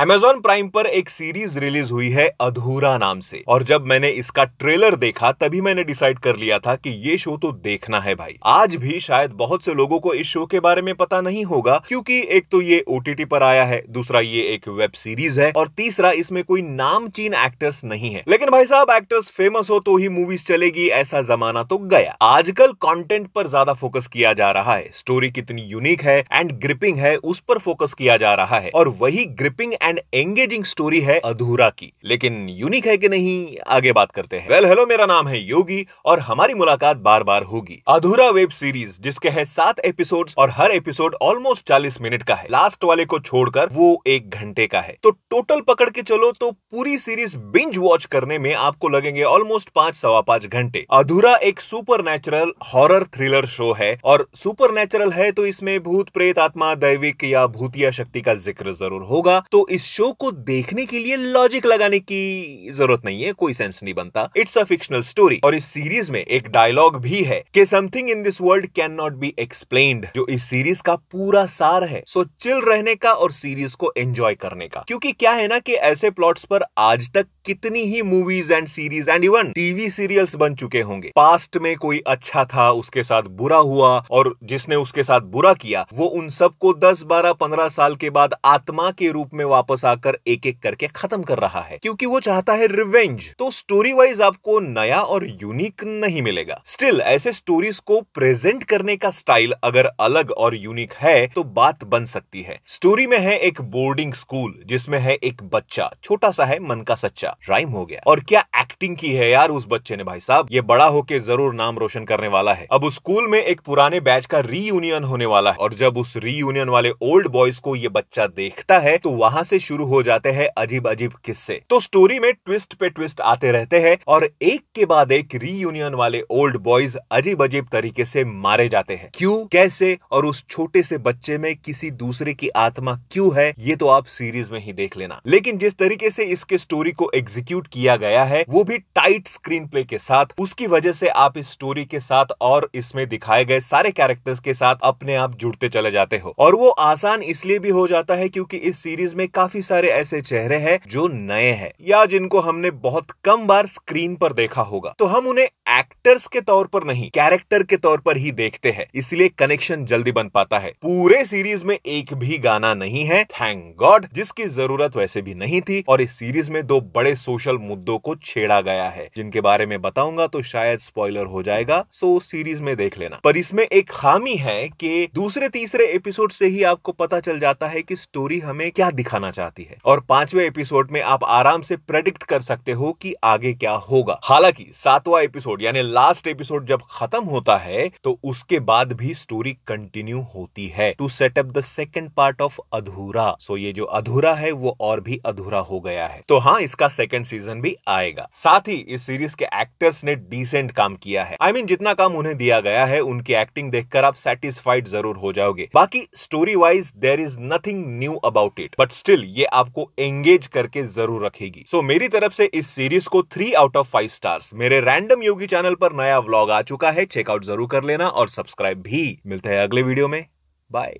Amazon prime पर एक series release हुई है अधूरा नाम से और जब मैंने इसका ट्रेलर देखा तभी मैंने डिसाइड कर लिया था कि ये शो तो देखना है भाई आज भी शायद बहुत से लोगों को इस शो के बारे में पता नहीं होगा क्योंकि एक तो ये ओटीटी पर आया है दूसरा ये एक वेब सीरीज है और तीसरा इसमें कोई नामचीन एक्टर्स नहीं है लेकिन भाई साहब एक्टर्स फेमस हो तो ही मूवीज चलेगी ऐसा जमाना तो गया आजकल कॉन्टेंट पर ज्यादा फोकस किया जा रहा है स्टोरी कितनी यूनिक है एंड ग्रिपिंग है उस पर फोकस किया जा रहा है और वही ग्रिपिंग एंड एंगेजिंग स्टोरी है अधूरा की लेकिन यूनिक है कि नहीं आगे बात करते हैं वेल well, हेलो मेरा नाम है योगी और हमारी मुलाकात बार बार होगी अधूरा वेब सीरीज जिसके है सात एपिसोड और हर एपिसोड ऑलमोस्ट चालीस मिनट का है लास्ट वाले को छोड़कर वो एक घंटे का है तो टोटल पकड़ के चलो तो पूरी सीरीज बिंज वॉच करने में आपको लगेंगे ऑलमोस्ट पांच सवा पांच घंटे अधूरा एक supernatural horror thriller show है और सुपर नेचुरल है तो इसमें भूत प्रेत आत्मा दैविक या भूतिया शक्ति का जिक्र जरूर होगा तो इस शो को देखने के लिए लॉजिक लगाने की जरूरत नहीं है कोई सेंस नहीं बनता इट्स अ फिक्शनल स्टोरी और इस सीरीज में एक डायलॉग भी है कि something in this world can not be explain जो इस सीरीज का पूरा सार है सो चिल रहने का और सीरीज को एंजॉय करने का क्योंकि क्या है ना कि ऐसे प्लॉट्स पर आज तक कितनी ही movies and series and even TV serials बन चुके होंगे पास्ट में कोई अच्छा था उसके साथ बुरा हुआ और जिसने उसके साथ बुरा किया वो उन सबको 10, 12, 15 साल के बाद आत्मा के रूप में वापस आकर एक एक करके खत्म कर रहा है क्योंकि वो चाहता है रिवेंज तो स्टोरी वाइज आपको नया और यूनिक नहीं मिलेगा स्टिल ऐसे स्टोरीज को प्रेजेंट करने का स्टाइल अगर अलग और यूनिक है तो बात बन सकती है स्टोरी में है एक बोर्डिंग स्कूल जिसमें है एक बच्चा छोटा सा है मन का सच्चा गया राइम हो गया और क्या एक्टिंग की है यार उस बच्चे ने भाई साहब ये बड़ा होके जरूर नाम रोशन करने वाला है अब उस स्कूल में एक पुराने बैच का रीयूनियन होने वाला है और जब उस रीयूनियन वाले ओल्ड बॉयज को ये बच्चा देखता है तो वहां से शुरू हो जाते हैं अजीब अजीब किस्से तो स्टोरी में ट्विस्ट पे ट्विस्ट आते रहते हैं और एक के बाद एक रीयूनियन वाले ओल्ड बॉयज अजीब अजीब तरीके से मारे जाते हैं क्यों कैसे और उस छोटे से बच्चे में किसी दूसरे की आत्मा क्यों है ये तो आप सीरीज में ही देख लेना लेकिन जिस तरीके से इसके स्टोरी को एग्जीक्यूट किया गया है वो भी टाइट स्क्रीन प्ले के साथ उसकी वजह से आप इस स्टोरी के साथ और इसमें दिखाए गए सारे कैरेक्टर्स के साथ अपने आप जुड़ते चले जाते हो और वो आसान इसलिए भी हो जाता है क्योंकि इस सीरीज में काफी सारे ऐसे चेहरे हैं जो नए हैं या जिनको हमने बहुत कम बार स्क्रीन पर देखा होगा तो हम उन्हें एक्टर्स के तौर पर नहीं कैरेक्टर के तौर पर ही देखते हैं इसलिए कनेक्शन जल्दी बन पाता है पूरे सीरीज में एक भी गाना नहीं है थैंक गॉड जिसकी जरूरत वैसे भी नहीं थी और इस सीरीज में दो बड़े बड़े सोशल मुद्दों को छेड़ा गया है जिनके बारे में बताऊंगा तो शायद स्पॉइलर हो जाएगा सो सीरीज में देख लेना पर इसमें एक खामी है कि दूसरे तीसरे एपिसोड से ही आपको पता चल जाता है कि स्टोरी हमें क्या दिखाना चाहती है और पांचवे एपिसोड में आप आराम से प्रेडिक्ट कर सकते हो कि आगे क्या होगा हालांकि सातवां एपिसोड यानी लास्ट एपिसोड जब खत्म होता है तो उसके बाद भी स्टोरी कंटिन्यू होती है to set up the second part of Adhura so ये जो अधूरा है वो और भी अधूरा हो गया है तो हाँ इसका सेकेंड सीजन भी आएगा साथ ही इस सीरीज के एक्टर्स ने डिसेंट काम किया है आई I मीन mean, जितना काम उन्हें दिया गया है उनकी एक्टिंग देखकर आप सेटिस्फाइड जरूर हो जाओगे बाकी story wise there is nothing new about it but still ये आपको एंगेज करके जरूर रखेगी सो so, मेरी तरफ से इस सीरीज को three out of five stars मेरे रैंडम योगी चैनल पर नया व्लॉग आ चुका है चेकआउट जरूर कर लेना और सब्सक्राइब भी मिलते हैं अगले वीडियो में बाय